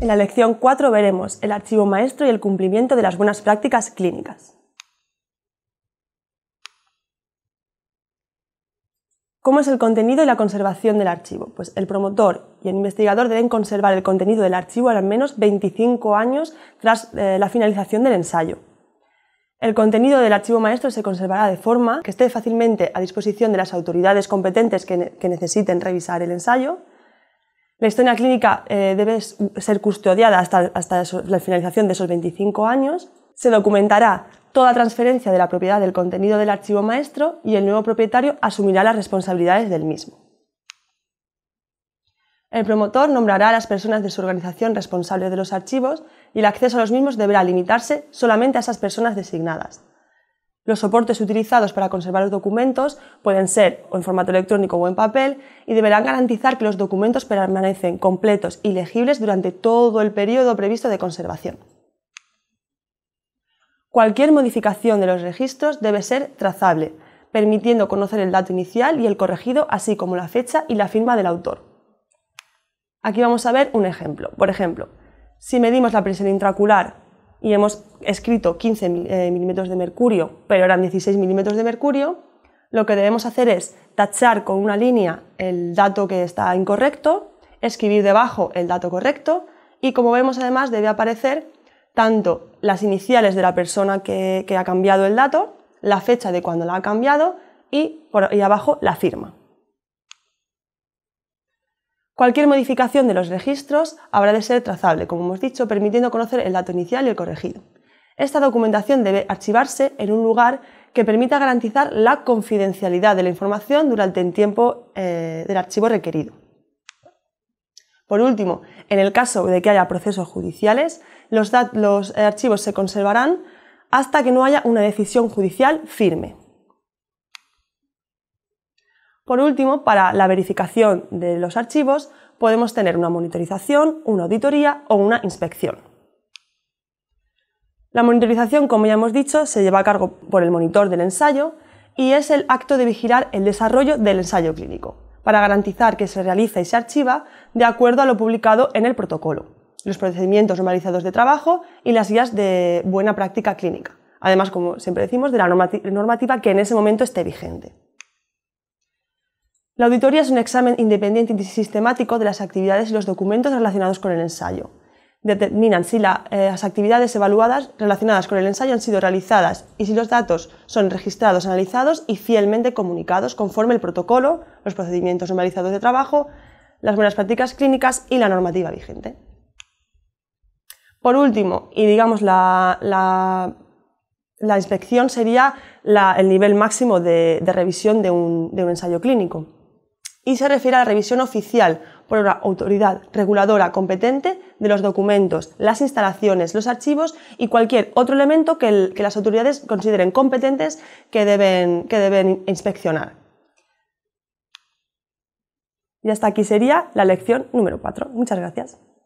En la lección 4 veremos el archivo maestro y el cumplimiento de las buenas prácticas clínicas. ¿Cómo es el contenido y la conservación del archivo? Pues el promotor y el investigador deben conservar el contenido del archivo al menos 25 años tras eh, la finalización del ensayo. El contenido del archivo maestro se conservará de forma que esté fácilmente a disposición de las autoridades competentes que necesiten revisar el ensayo la historia clínica eh, debe ser custodiada hasta, hasta la finalización de esos 25 años. Se documentará toda transferencia de la propiedad del contenido del archivo maestro y el nuevo propietario asumirá las responsabilidades del mismo. El promotor nombrará a las personas de su organización responsables de los archivos y el acceso a los mismos deberá limitarse solamente a esas personas designadas. Los soportes utilizados para conservar los documentos pueden ser o en formato electrónico o en papel y deberán garantizar que los documentos permanecen completos y legibles durante todo el periodo previsto de conservación. Cualquier modificación de los registros debe ser trazable, permitiendo conocer el dato inicial y el corregido, así como la fecha y la firma del autor. Aquí vamos a ver un ejemplo. Por ejemplo, si medimos la presión intracular y hemos escrito 15 eh, milímetros de mercurio, pero eran 16 milímetros de mercurio, lo que debemos hacer es tachar con una línea el dato que está incorrecto, escribir debajo el dato correcto y como vemos además debe aparecer tanto las iniciales de la persona que, que ha cambiado el dato, la fecha de cuando la ha cambiado y por ahí abajo la firma. Cualquier modificación de los registros habrá de ser trazable, como hemos dicho, permitiendo conocer el dato inicial y el corregido. Esta documentación debe archivarse en un lugar que permita garantizar la confidencialidad de la información durante el tiempo eh, del archivo requerido. Por último, en el caso de que haya procesos judiciales, los archivos se conservarán hasta que no haya una decisión judicial firme. Por último, para la verificación de los archivos podemos tener una monitorización, una auditoría o una inspección. La monitorización, como ya hemos dicho, se lleva a cargo por el monitor del ensayo y es el acto de vigilar el desarrollo del ensayo clínico, para garantizar que se realiza y se archiva de acuerdo a lo publicado en el protocolo, los procedimientos normalizados de trabajo y las guías de buena práctica clínica. Además, como siempre decimos, de la normativa que en ese momento esté vigente. La auditoría es un examen independiente y sistemático de las actividades y los documentos relacionados con el ensayo. Determinan si eh, las actividades evaluadas relacionadas con el ensayo han sido realizadas y si los datos son registrados, analizados y fielmente comunicados conforme el protocolo, los procedimientos normalizados de trabajo, las buenas prácticas clínicas y la normativa vigente. Por último, y digamos la, inspección sería el nivel máximo de, revisión de un ensayo clínico y se refiere a la revisión oficial por una autoridad reguladora competente de los documentos, las instalaciones, los archivos y cualquier otro elemento que, las autoridades consideren competentes que deben, que deben inspeccionar. Y hasta aquí sería la lección número 4. Muchas gracias.